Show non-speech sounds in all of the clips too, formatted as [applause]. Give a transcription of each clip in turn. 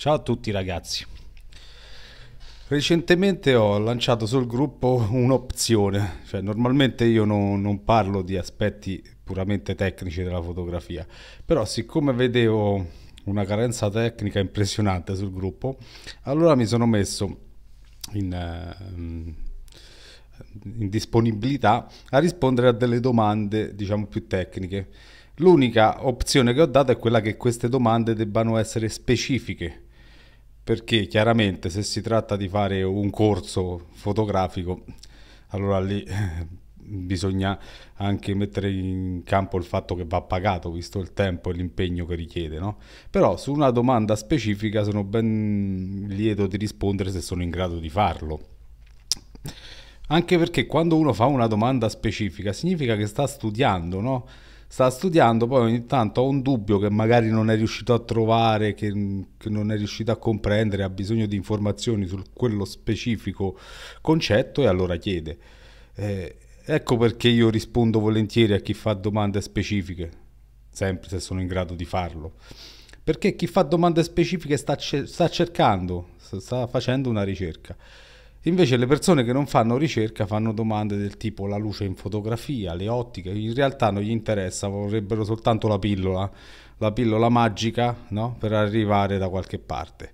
Ciao a tutti ragazzi. Recentemente ho lanciato sul gruppo [laughs] un'opzione, cioè normalmente io non, non, parlo di aspetti puramente tecnici della fotografia, però siccome vedevo una carenza tecnica impressionante sul gruppo, allora mi sono messo in, ehm, in disponibilità a rispondere a delle domande diciamo più tecniche. L'unica opzione che ho dato è quella che queste domande debbano essere specifiche perché chiaramente se si tratta di fare un corso fotografico, allora lì eh, bisogna anche mettere in campo il fatto che va pagato, visto il tempo e l'impegno che richiede. No? Però su una domanda specifica sono ben lieto di rispondere se sono in grado di farlo. Anche perché quando uno fa una domanda specifica significa che sta studiando, no? sta studiando, poi ogni tanto ha un dubbio che magari non è riuscito a trovare, che, che non è riuscito a comprendere, ha bisogno di informazioni su quello specifico concetto e allora chiede. Eh, ecco perché io rispondo volentieri a chi fa domande specifiche, sempre se sono in grado di farlo. Perché chi fa domande specifiche sta, sta cercando, sta facendo una ricerca. Invece le persone che non fanno ricerca fanno domande del tipo la luce in fotografia, le ottiche, in realtà non gli interessa, vorrebbero soltanto la pillola, la pillola magica no? per arrivare da qualche parte.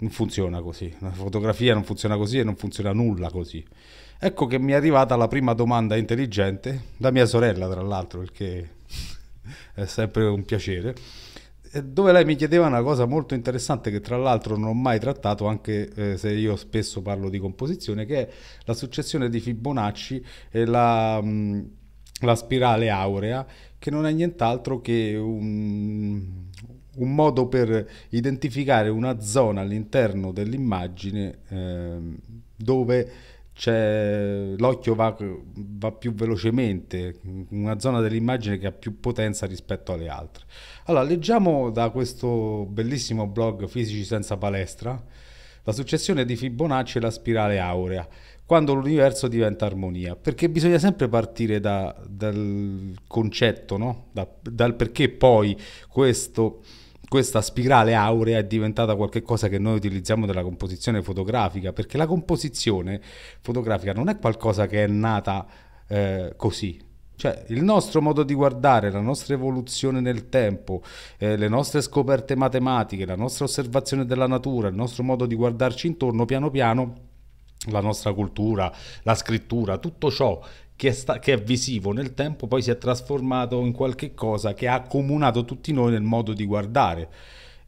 Non funziona così, la fotografia non funziona così e non funziona nulla così. Ecco che mi è arrivata la prima domanda intelligente, da mia sorella tra l'altro, perché [laughs] è sempre un piacere. Eh, dove lei mi chiedeva una cosa molto interessante che tra l'altro non ho mai trattato, anche eh, se io spesso parlo di composizione, che è la successione di Fibonacci e la, mm, la spirale aurea, che non è nient'altro che un, un modo per identificare una zona all'interno dell'immagine eh, dove cioè, l'occhio va, va, più velocemente, una zona dell'immagine che ha più potenza rispetto alle altre. Allora, leggiamo da questo bellissimo blog Fisici senza palestra la successione di Fibonacci e la spirale aurea, quando l'universo diventa armonia, perché bisogna sempre partire da, dal concetto, no? da, dal perché poi questo questa spirale aurea è diventata qualcosa che noi utilizziamo della composizione fotografica, perché la composizione fotografica non è qualcosa che è nata eh, così, cioè, il nostro modo di guardare, la nostra evoluzione nel tempo, eh, le nostre scoperte matematiche, la nostra osservazione della natura, il nostro modo di guardarci intorno piano piano, la nostra cultura, la scrittura, tutto ciò che è, sta- che è, visivo nel tempo, poi si è trasformato in qualche cosa che ha accomunato tutti noi nel modo di guardare.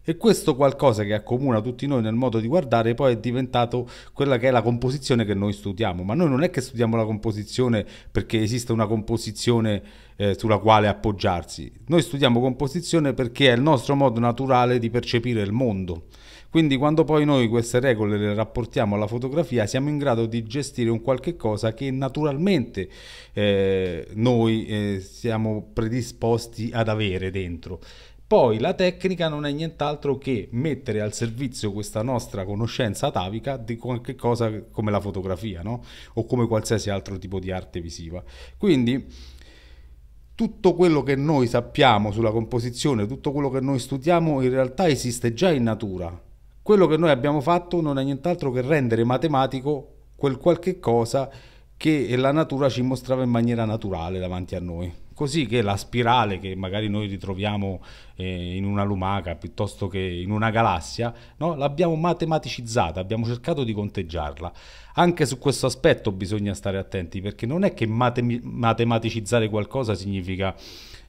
E questo qualcosa che accomuna tutti noi nel modo di guardare poi è diventato quella che è la composizione che noi studiamo, ma noi non è che studiamo la composizione perché esiste una composizione eh, sulla quale appoggiarsi, noi studiamo composizione perché è il nostro modo naturale di percepire il mondo. Quindi quando poi noi queste regole le rapportiamo alla fotografia siamo in grado di gestire un qualche cosa che naturalmente eh, noi eh, siamo predisposti ad avere dentro. Poi la tecnica non è nient'altro che mettere al servizio questa nostra conoscenza atavica di qualche cosa come la fotografia, no? O come qualsiasi altro tipo di arte visiva. Quindi tutto quello che noi sappiamo sulla composizione, tutto quello che noi studiamo in realtà esiste già in natura. Quello che noi abbiamo fatto non è nient'altro che rendere matematico quel qualche cosa che la natura ci mostrava in maniera naturale davanti a noi. Così che la spirale che magari noi ritroviamo eh, in una lumaca piuttosto che in una galassia, no? l'abbiamo matematicizzata, abbiamo cercato di conteggiarla. Anche su questo aspetto bisogna stare attenti perché non è che matem- matematicizzare qualcosa significa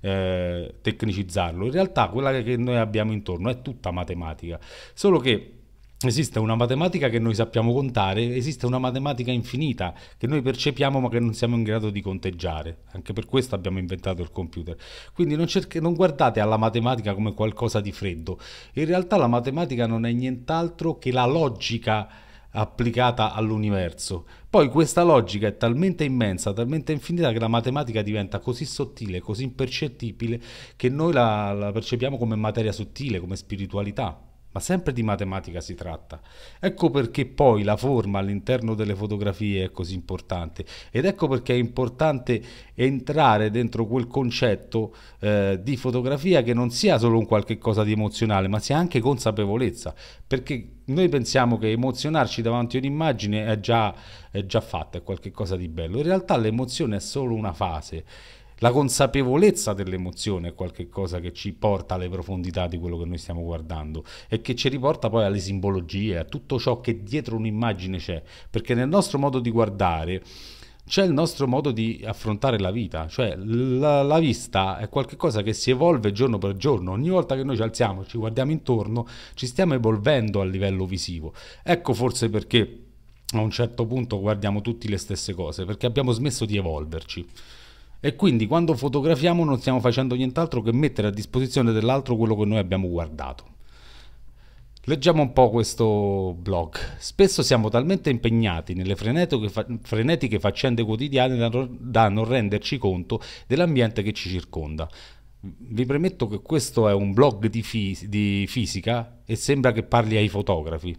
eh, tecnicizzarlo. In realtà quella che noi abbiamo intorno è tutta matematica, solo che esiste una matematica che noi sappiamo contare, esiste una matematica infinita che noi percepiamo ma che non siamo in grado di conteggiare. Anche per questo abbiamo inventato il computer. Quindi non, cerche, non guardate alla matematica come qualcosa di freddo. In realtà la matematica non è nient'altro che la logica applicata all'universo. Poi questa logica è talmente immensa, talmente infinita che la matematica diventa così sottile, così impercettibile che noi la, la percepiamo come materia sottile, come spiritualità ma sempre di matematica si tratta. Ecco perché poi la forma all'interno delle fotografie è così importante ed ecco perché è importante entrare dentro quel concetto eh, di fotografia che non sia solo un qualche cosa di emozionale, ma sia anche consapevolezza, perché noi pensiamo che emozionarci davanti a un'immagine è già, è già fatta, è qualcosa di bello. In realtà l'emozione è solo una fase la consapevolezza dell'emozione è qualcosa che ci porta alle profondità di quello che noi stiamo guardando e che ci riporta poi alle simbologie, a tutto ciò che dietro un'immagine c'è, perché nel nostro modo di guardare c'è il nostro modo di affrontare la vita, cioè la, la, vista è qualcosa che si evolve giorno per giorno, ogni volta che noi ci alziamo, ci guardiamo intorno, ci stiamo evolvendo a livello visivo. Ecco forse perché a un certo punto guardiamo tutte le stesse cose, perché abbiamo smesso di evolverci. E quindi quando fotografiamo non stiamo facendo nient'altro che mettere a disposizione dell'altro quello che noi abbiamo guardato. Leggiamo un po' questo blog. Spesso siamo talmente impegnati nelle frenetiche faccende quotidiane da non renderci conto dell'ambiente che ci circonda. Vi premetto che questo è un blog di, fisica e sembra che parli ai fotografi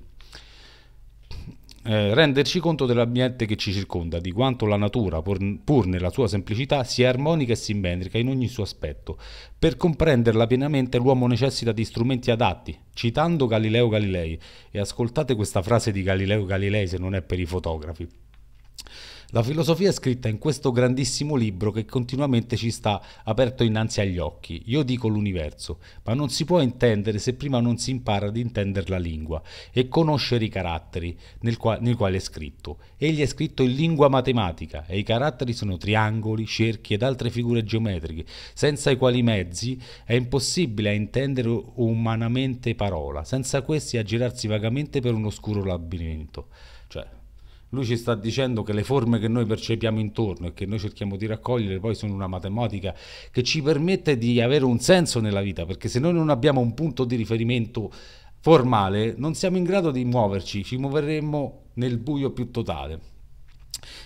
eh, renderci conto dell'ambiente che ci circonda, di quanto la natura, pur, pur nella sua semplicità, sia armonica e simmetrica in ogni suo aspetto. Per comprenderla pienamente l'uomo necessita di strumenti adatti. Citando Galileo Galilei, e ascoltate questa frase di Galileo Galilei se non è per i fotografi. La filosofia è scritta in questo grandissimo libro che continuamente ci sta aperto innanzi agli occhi. Io dico l'universo, ma non si può intendere se prima non si impara ad intendere la lingua e conoscere i caratteri nel qua nei quali è scritto. Egli è scritto in lingua matematica e i caratteri sono triangoli, cerchi ed altre figure geometriche, senza i quali mezzi è impossibile a intendere umanamente parola, senza questi aggirarsi vagamente per un oscuro labirinto lui ci sta dicendo che le forme che noi percepiamo intorno e che noi cerchiamo di raccogliere poi sono una matematica che ci permette di avere un senso nella vita, perché se noi non abbiamo un punto di riferimento formale non siamo in grado di muoverci, ci muoveremmo nel buio più totale.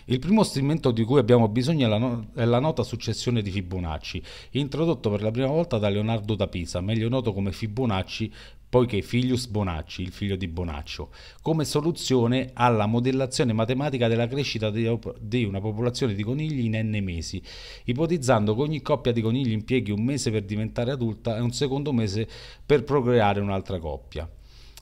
Il primo strumento di cui abbiamo bisogno è la, no è la, nota successione di Fibonacci, introdotto per la prima volta da Leonardo da Pisa, meglio noto come Fibonacci poiché Filius Bonacci, il figlio di Bonaccio, come soluzione alla modellazione matematica della crescita di una popolazione di conigli in n mesi, ipotizzando che ogni coppia di conigli impieghi un mese per diventare adulta e un secondo mese per procreare un'altra coppia.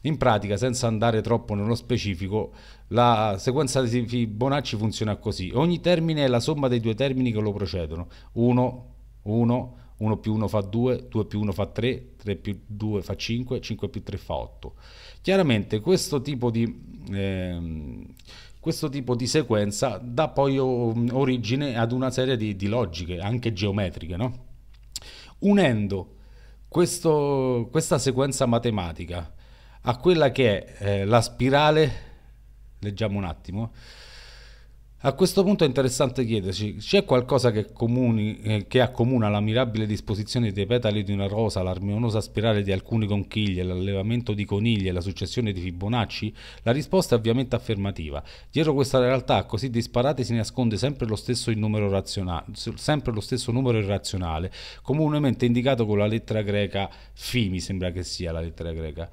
In pratica, senza andare troppo nello specifico, la sequenza di Bonacci funziona così. Ogni termine è la somma dei due termini che lo precedono. 1, 1, 1 più 1 fa 2, 2 più 1 fa 3, 3 più 2 fa 5, 5 più 3 fa 8. Chiaramente questo tipo di, eh, questo tipo di sequenza dà poi origine ad una serie di, di logiche, anche geometriche. No? Unendo questo, questa sequenza matematica a quella che è eh, la spirale, leggiamo un attimo, a questo punto è interessante chiederci, c'è qualcosa che, comuni, eh, che accomuna la mirabile disposizione dei petali di una rosa, l'armoniosa spirale di alcune conchiglie, l'allevamento di coniglie, la successione di Fibonacci? La risposta è ovviamente affermativa. Dietro questa realtà così disparate si nasconde sempre lo stesso, sempre lo stesso numero irrazionale, comunemente indicato con la lettera greca Fi, mi sembra che sia la lettera greca.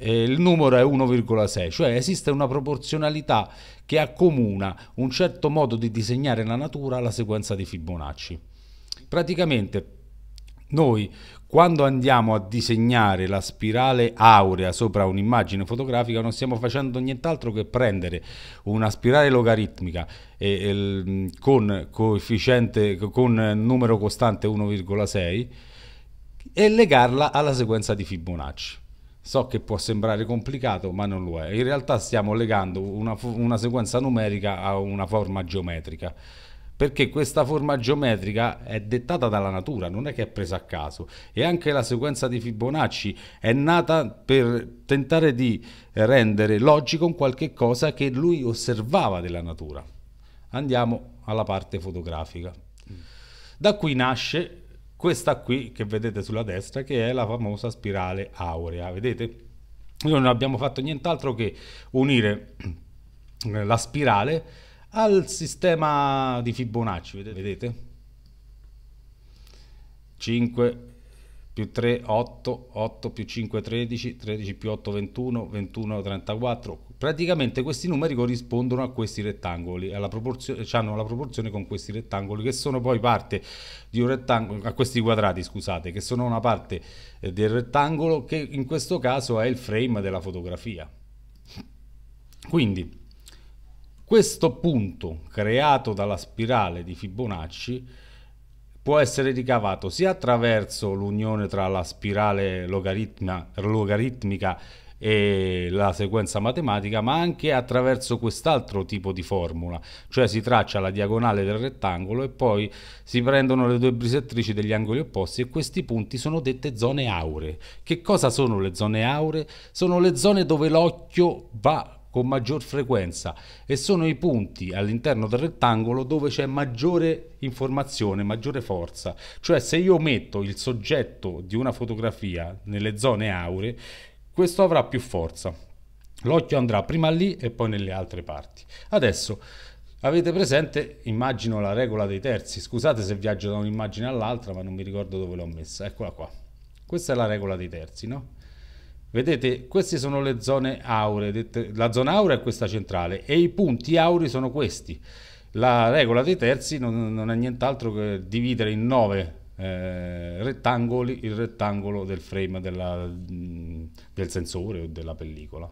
Eh, il numero è 1,6, cioè esiste una proporzionalità che accomuna un certo modo di disegnare la natura alla sequenza di Fibonacci. Praticamente noi quando andiamo a disegnare la spirale aurea sopra un'immagine fotografica non stiamo facendo nient'altro che prendere una spirale logaritmica e, e, con, con numero costante 1,6 e legarla alla sequenza di Fibonacci. So che può sembrare complicato, ma non lo è. In realtà stiamo legando una, una sequenza numerica a una forma geometrica perché questa forma geometrica è dettata dalla natura, non è che è presa a caso. E anche la sequenza di Fibonacci è nata per tentare di rendere logico un qualche cosa che lui osservava della natura. Andiamo alla parte fotografica. Da qui nasce questa qui che vedete sulla destra che è la famosa spirale aurea, vedete? Noi non abbiamo fatto nient'altro che unire eh, la spirale al sistema di Fibonacci, vedete? 5 più 3 8, 8 più 5 13, 13 più 8 21, 21 34, praticamente questi numeri corrispondono a questi rettangoli, alla proporzione, eh, hanno la proporzione con questi rettangoli che sono poi parte di un rettangolo, a questi quadrati scusate, che sono una parte eh, del rettangolo che in questo caso è il frame della fotografia. Quindi questo punto creato dalla spirale di Fibonacci può essere ricavato sia attraverso l'unione tra la spirale logaritmica e la sequenza matematica, ma anche attraverso quest'altro tipo di formula, cioè si traccia la diagonale del rettangolo e poi si prendono le due brisettrici degli angoli opposti e questi punti sono dette zone auree. Che cosa sono le zone auree? Sono le zone dove l'occhio va con maggior frequenza e sono i punti all'interno del rettangolo dove c'è maggiore informazione, maggiore forza. Cioè se io metto il soggetto di una fotografia nelle zone auree, questo avrà più forza. L'occhio andrà prima lì e poi nelle altre parti. Adesso avete presente, immagino, la regola dei terzi. Scusate se viaggio da un'immagine all'altra, ma non mi ricordo dove l'ho messa. Eccola qua. Questa è la regola dei terzi, no? Vedete, queste sono le zone auree. La zona aurea è questa centrale e i punti aurei sono questi. La regola dei terzi non, non è nient'altro che dividere in nove eh, rettangoli il rettangolo del frame della, del sensore o della pellicola.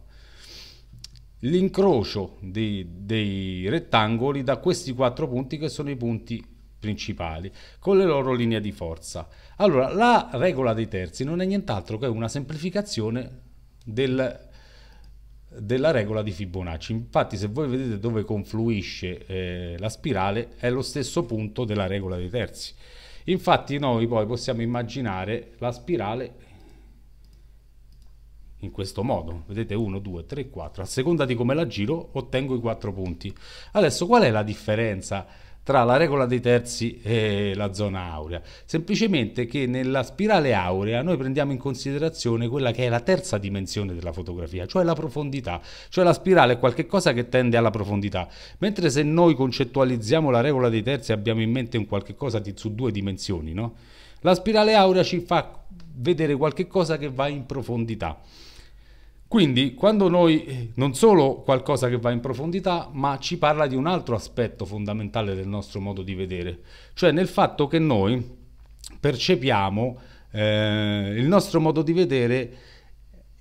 L'incrocio dei, dei rettangoli da questi quattro punti che sono i punti principali con le loro linee di forza. Allora, la regola dei terzi non è nient'altro che una semplificazione del, della regola di Fibonacci. Infatti, se voi vedete dove confluisce eh, la spirale, è lo stesso punto della regola dei terzi. Infatti noi poi possiamo immaginare la spirale in questo modo. Vedete 1, 2, 3, 4. A seconda di come la giro ottengo i quattro punti. Adesso qual è la differenza tra la regola dei terzi e la zona aurea. Semplicemente che nella spirale aurea noi prendiamo in considerazione quella che è la terza dimensione della fotografia, cioè la profondità, cioè la spirale è qualcosa che tende alla profondità, mentre se noi concettualizziamo la regola dei terzi abbiamo in mente un qualche cosa di, su due dimensioni, no? La spirale aurea ci fa vedere qualcosa che va in profondità. Quindi quando noi eh, non solo qualcosa che va in profondità, ma ci parla di un altro aspetto fondamentale del nostro modo di vedere, cioè nel fatto che noi percepiamo eh, il nostro modo di vedere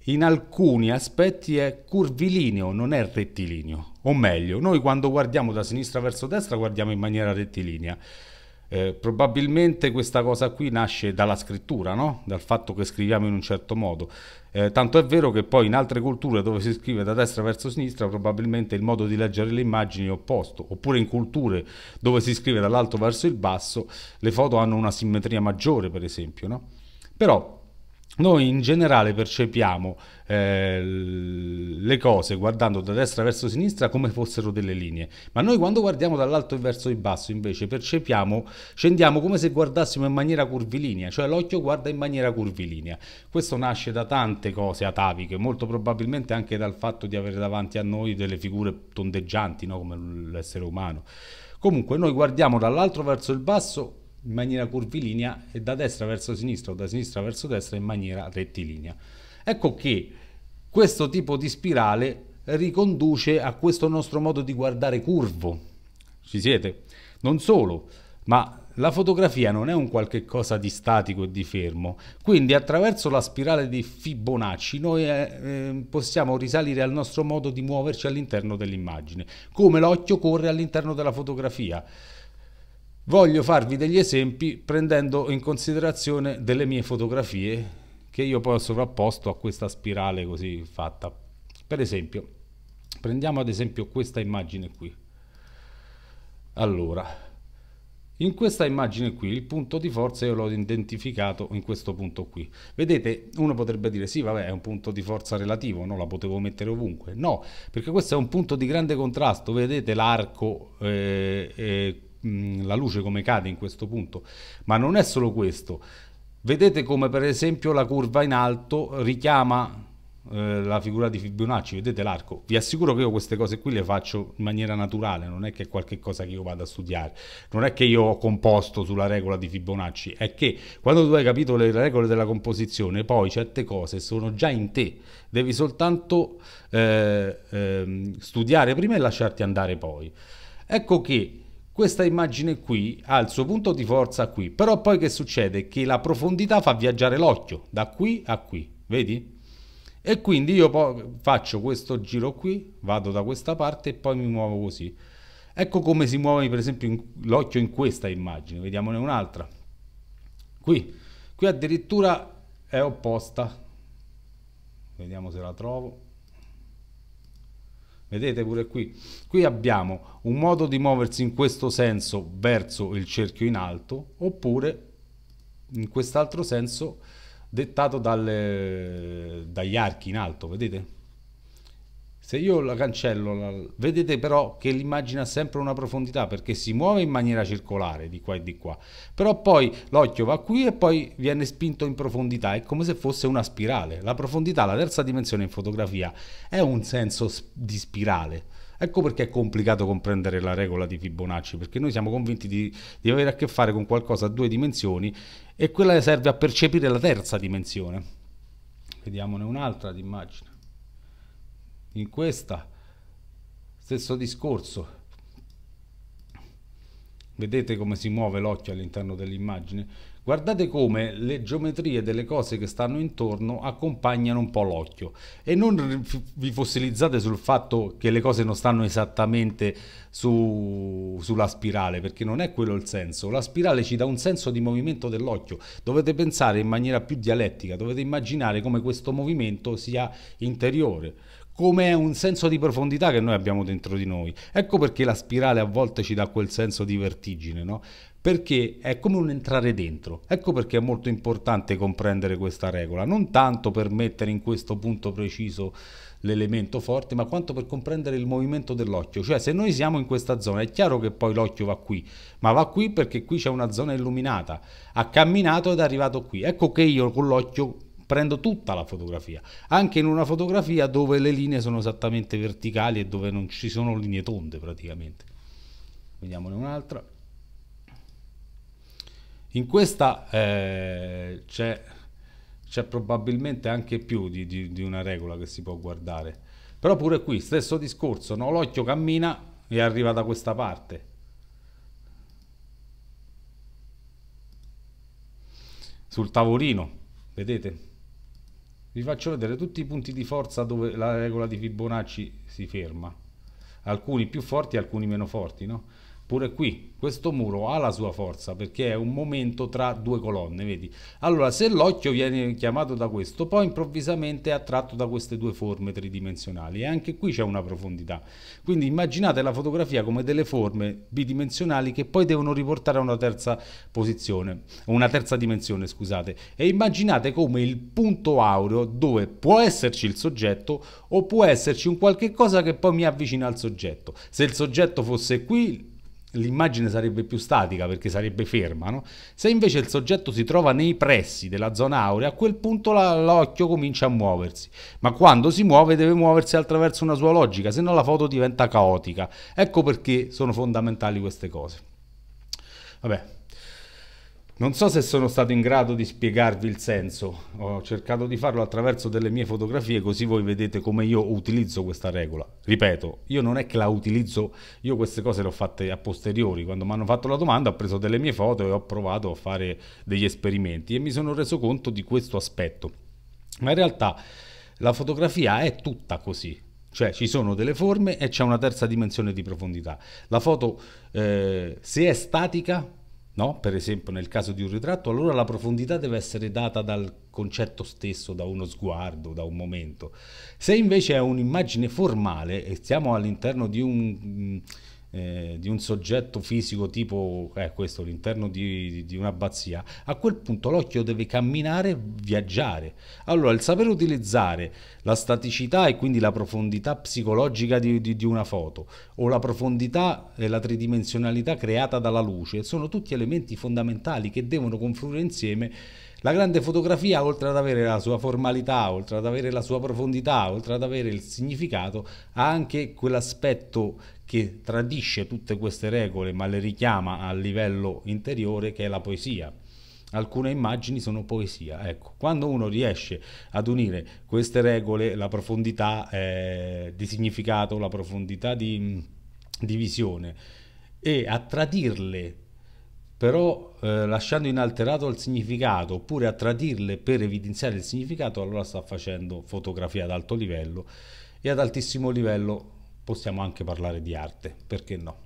in alcuni aspetti è curvilineo, non è rettilineo. O meglio, noi quando guardiamo da sinistra verso destra guardiamo in maniera rettilinea. Eh, probabilmente questa cosa qui nasce dalla scrittura, no? dal fatto che scriviamo in un certo modo. Eh, tanto è vero che poi in altre culture dove si scrive da destra verso sinistra probabilmente il modo di leggere le immagini è opposto, oppure in culture dove si scrive dall'alto verso il basso le foto hanno una simmetria maggiore per esempio. No? Però noi in generale percepiamo eh, le cose guardando da destra verso sinistra come fossero delle linee, ma noi quando guardiamo dall'alto verso il basso invece percepiamo, scendiamo come se guardassimo in maniera curvilinea, cioè l'occhio guarda in maniera curvilinea. Questo nasce da tante cose ataviche, molto probabilmente anche dal fatto di avere davanti a noi delle figure tondeggianti, no? come l'essere umano. Comunque noi guardiamo dall'alto verso il basso in maniera curvilinea e da destra verso sinistra o da sinistra verso destra in maniera rettilinea. Ecco che questo tipo di spirale riconduce a questo nostro modo di guardare curvo. Ci siete? Non solo, ma la fotografia non è un qualche cosa di statico e di fermo, quindi attraverso la spirale di Fibonacci noi eh, ehm, possiamo risalire al nostro modo di muoverci all'interno dell'immagine, come l'occhio corre all'interno della fotografia. Voglio farvi degli esempi prendendo in considerazione delle mie fotografie che io poi ho sovrapposto a questa spirale così fatta. Per esempio, prendiamo ad esempio questa immagine qui. Allora, in questa immagine qui il punto di forza io l'ho identificato in questo punto qui. Vedete, uno potrebbe dire sì, vabbè, è un punto di forza relativo, non la potevo mettere ovunque. No, perché questo è un punto di grande contrasto, vedete l'arco eh, eh, la luce come cade in questo punto, ma non è solo questo. Vedete come per esempio la curva in alto richiama eh, la figura di Fibonacci, vedete l'arco? Vi assicuro che io queste cose qui le faccio in maniera naturale, non è che è qualcosa che io vado a studiare, non è che io ho composto sulla regola di Fibonacci, è che quando tu hai capito le regole della composizione, poi certe cose sono già in te, devi soltanto eh, eh, studiare prima e lasciarti andare poi. Ecco che questa immagine qui ha il suo punto di forza qui, però poi che succede? Che la profondità fa viaggiare l'occhio da qui a qui, vedi? E quindi io faccio questo giro qui, vado da questa parte e poi mi muovo così. Ecco come si muove per esempio l'occhio in questa immagine, vediamone un'altra. Qui, qui addirittura è opposta. Vediamo se la trovo. Vedete pure qui. Qui abbiamo un modo di muoversi in questo senso verso il cerchio in alto oppure in quest'altro senso dettato dalle, dagli archi in alto, vedete? Se io la cancello, la, vedete però che l'immagine ha sempre una profondità perché si muove in maniera circolare di qua e di qua, però poi l'occhio va qui e poi viene spinto in profondità, è come se fosse una spirale. La profondità, la terza dimensione in fotografia, è un senso di spirale. Ecco perché è complicato comprendere la regola di Fibonacci, perché noi siamo convinti di, di, avere a che fare con qualcosa a due dimensioni e quella serve a percepire la terza dimensione. Vediamone un'altra immagine in questa stesso discorso vedete come si muove l'occhio all'interno dell'immagine guardate come le geometrie delle cose che stanno intorno accompagnano un po' l'occhio e non vi fossilizzate sul fatto che le cose non stanno esattamente su, sulla spirale perché non è quello il senso la spirale ci dà un senso di movimento dell'occhio dovete pensare in maniera più dialettica dovete immaginare come questo movimento sia interiore come un senso di profondità che noi abbiamo dentro di noi. Ecco perché la spirale a volte ci dà quel senso di vertigine, no? perché è come un entrare dentro. Ecco perché è molto importante comprendere questa regola, non tanto per mettere in questo punto preciso l'elemento forte, ma quanto per comprendere il movimento dell'occhio. Cioè se noi siamo in questa zona è chiaro che poi l'occhio va qui, ma va qui perché qui c'è una zona illuminata, ha camminato ed è arrivato qui. Ecco che io con l'occhio prendo tutta la fotografia, anche in una fotografia dove le linee sono esattamente verticali e dove non ci sono linee tonde praticamente. Vediamone un'altra. In questa eh, c'è, probabilmente anche più di, di, di, una regola che si può guardare, però pure qui stesso discorso, no? l'occhio cammina e arriva da questa parte. Sul tavolino, vedete? vi faccio vedere tutti i punti di forza dove la regola di Fibonacci si ferma alcuni più forti alcuni meno forti no? pure qui questo muro ha la sua forza perché è un momento tra due colonne vedi allora se l'occhio viene chiamato da questo poi improvvisamente è attratto da queste due forme tridimensionali e anche qui c'è una profondità quindi immaginate la fotografia come delle forme bidimensionali che poi devono riportare a una terza posizione una terza dimensione scusate e immaginate come il punto aureo dove può esserci il soggetto o può esserci un qualche cosa che poi mi avvicina al soggetto se il soggetto fosse qui l'immagine sarebbe più statica perché sarebbe ferma. No? Se invece il soggetto si trova nei pressi della zona aurea, a quel punto la, l'occhio comincia a muoversi, ma quando si muove deve muoversi attraverso una sua logica, se no la foto diventa caotica. Ecco perché sono fondamentali queste cose. Vabbè, non so se sono stato in grado di spiegarvi il senso, ho cercato di farlo attraverso delle mie fotografie così voi vedete come io utilizzo questa regola. Ripeto, io non è che la utilizzo, io queste cose le ho fatte a posteriori, quando mi hanno fatto la domanda ho preso delle mie foto e ho provato a fare degli esperimenti e mi sono reso conto di questo aspetto. Ma in realtà la fotografia è tutta così, cioè ci sono delle forme e c'è una terza dimensione di profondità. La foto eh, se è statica no? per esempio nel caso di un ritratto, allora la profondità deve essere data dal concetto stesso, da uno sguardo, da un momento. Se invece è un'immagine formale e siamo all'interno di un eh, di un soggetto fisico tipo eh, questo, all'interno di, di un'abbazia, a quel punto l'occhio deve camminare, viaggiare. Allora il sapere utilizzare la staticità e quindi la profondità psicologica di, di, di una foto o la profondità e la tridimensionalità creata dalla luce sono tutti elementi fondamentali che devono confluire insieme la grande fotografia, oltre ad avere la sua formalità, oltre ad avere la sua profondità, oltre ad avere il significato, ha anche quell'aspetto che tradisce tutte queste regole ma le richiama a livello interiore che è la poesia alcune immagini sono poesia. Ecco, quando uno riesce ad unire queste regole, la profondità eh, di significato, la profondità di, di visione e a tradirle però eh, lasciando inalterato il significato oppure a tradirle per evidenziare il significato, allora sta facendo fotografia ad alto livello e ad altissimo livello possiamo anche parlare di arte, perché no?